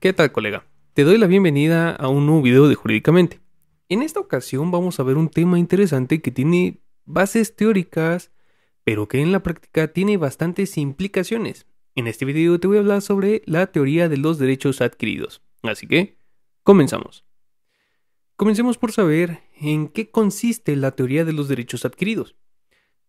¿Qué tal colega? Te doy la bienvenida a un nuevo video de Jurídicamente. En esta ocasión vamos a ver un tema interesante que tiene bases teóricas, pero que en la práctica tiene bastantes implicaciones. En este video te voy a hablar sobre la teoría de los derechos adquiridos. Así que, comenzamos. Comencemos por saber en qué consiste la teoría de los derechos adquiridos.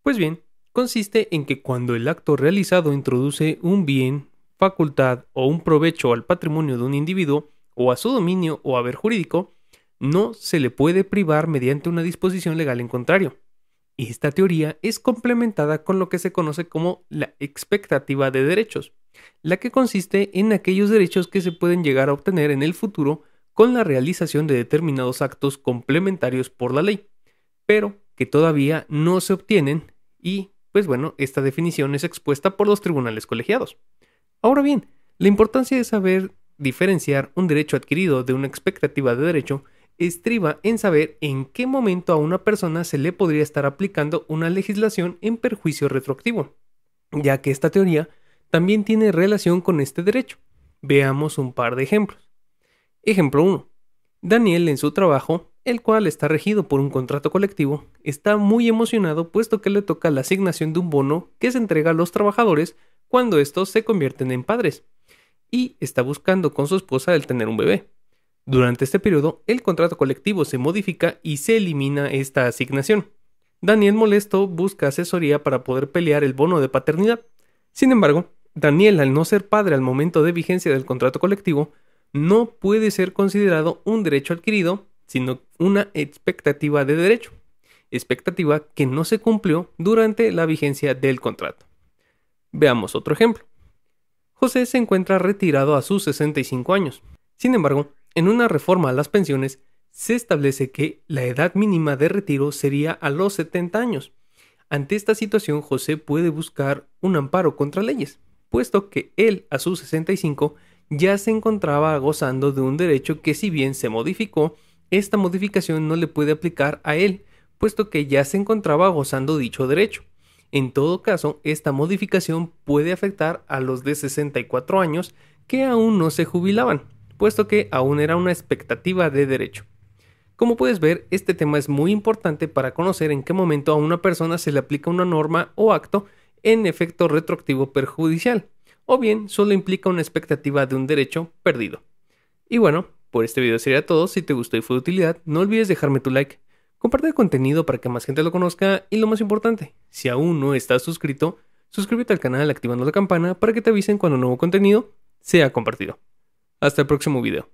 Pues bien, consiste en que cuando el acto realizado introduce un bien facultad o un provecho al patrimonio de un individuo o a su dominio o haber jurídico, no se le puede privar mediante una disposición legal en contrario. Esta teoría es complementada con lo que se conoce como la expectativa de derechos, la que consiste en aquellos derechos que se pueden llegar a obtener en el futuro con la realización de determinados actos complementarios por la ley, pero que todavía no se obtienen y, pues bueno, esta definición es expuesta por los tribunales colegiados. Ahora bien, la importancia de saber diferenciar un derecho adquirido de una expectativa de derecho estriba en saber en qué momento a una persona se le podría estar aplicando una legislación en perjuicio retroactivo, ya que esta teoría también tiene relación con este derecho. Veamos un par de ejemplos. Ejemplo 1. Daniel en su trabajo, el cual está regido por un contrato colectivo, está muy emocionado puesto que le toca la asignación de un bono que se entrega a los trabajadores cuando estos se convierten en padres y está buscando con su esposa el tener un bebé. Durante este periodo, el contrato colectivo se modifica y se elimina esta asignación. Daniel molesto busca asesoría para poder pelear el bono de paternidad. Sin embargo, Daniel, al no ser padre al momento de vigencia del contrato colectivo, no puede ser considerado un derecho adquirido, sino una expectativa de derecho, expectativa que no se cumplió durante la vigencia del contrato. Veamos otro ejemplo. José se encuentra retirado a sus 65 años. Sin embargo, en una reforma a las pensiones, se establece que la edad mínima de retiro sería a los 70 años. Ante esta situación, José puede buscar un amparo contra leyes, puesto que él, a sus 65, ya se encontraba gozando de un derecho que si bien se modificó, esta modificación no le puede aplicar a él, puesto que ya se encontraba gozando dicho derecho. En todo caso, esta modificación puede afectar a los de 64 años que aún no se jubilaban, puesto que aún era una expectativa de derecho. Como puedes ver, este tema es muy importante para conocer en qué momento a una persona se le aplica una norma o acto en efecto retroactivo perjudicial, o bien solo implica una expectativa de un derecho perdido. Y bueno, por este video sería todo, si te gustó y fue de utilidad, no olvides dejarme tu like Comparte el contenido para que más gente lo conozca y lo más importante, si aún no estás suscrito, suscríbete al canal activando la campana para que te avisen cuando nuevo contenido sea compartido. Hasta el próximo video.